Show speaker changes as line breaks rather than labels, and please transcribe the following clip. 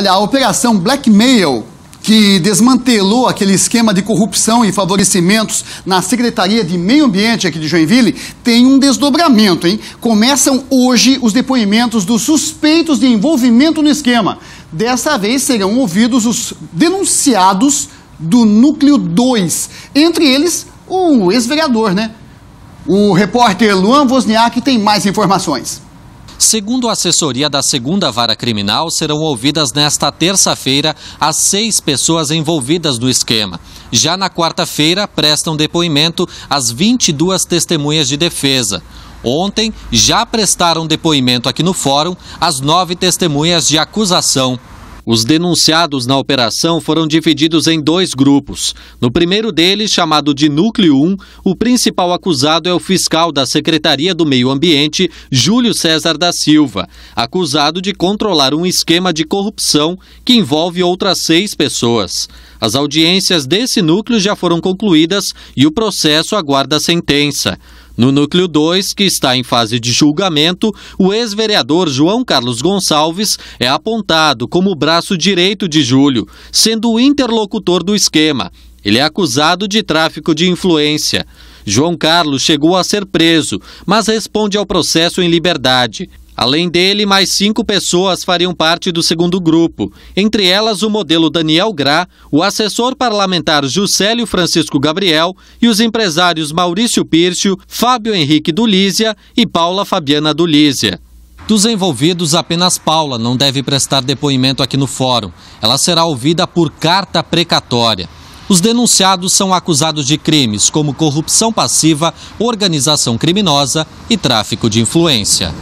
Olha, a operação Blackmail que desmantelou aquele esquema de corrupção e favorecimentos na Secretaria de Meio Ambiente aqui de Joinville, tem um desdobramento, hein? Começam hoje os depoimentos dos suspeitos de envolvimento no esquema. Dessa vez serão ouvidos os denunciados do Núcleo 2, entre eles o ex-vereador, né? O repórter Luan Wozniak tem mais informações.
Segundo a assessoria da segunda vara criminal, serão ouvidas nesta terça-feira as seis pessoas envolvidas no esquema. Já na quarta-feira, prestam depoimento as 22 testemunhas de defesa. Ontem, já prestaram depoimento aqui no fórum as nove testemunhas de acusação. Os denunciados na operação foram divididos em dois grupos. No primeiro deles, chamado de Núcleo 1, o principal acusado é o fiscal da Secretaria do Meio Ambiente, Júlio César da Silva, acusado de controlar um esquema de corrupção que envolve outras seis pessoas. As audiências desse núcleo já foram concluídas e o processo aguarda a sentença. No núcleo 2, que está em fase de julgamento, o ex-vereador João Carlos Gonçalves é apontado como o braço direito de Júlio, sendo o interlocutor do esquema. Ele é acusado de tráfico de influência. João Carlos chegou a ser preso, mas responde ao processo em liberdade. Além dele, mais cinco pessoas fariam parte do segundo grupo, entre elas o modelo Daniel Gra, o assessor parlamentar Juscelio Francisco Gabriel e os empresários Maurício Pírcio, Fábio Henrique Dulízia e Paula Fabiana Dulízia. Dos envolvidos, apenas Paula não deve prestar depoimento aqui no fórum. Ela será ouvida por carta precatória. Os denunciados são acusados de crimes como corrupção passiva, organização criminosa e tráfico de influência.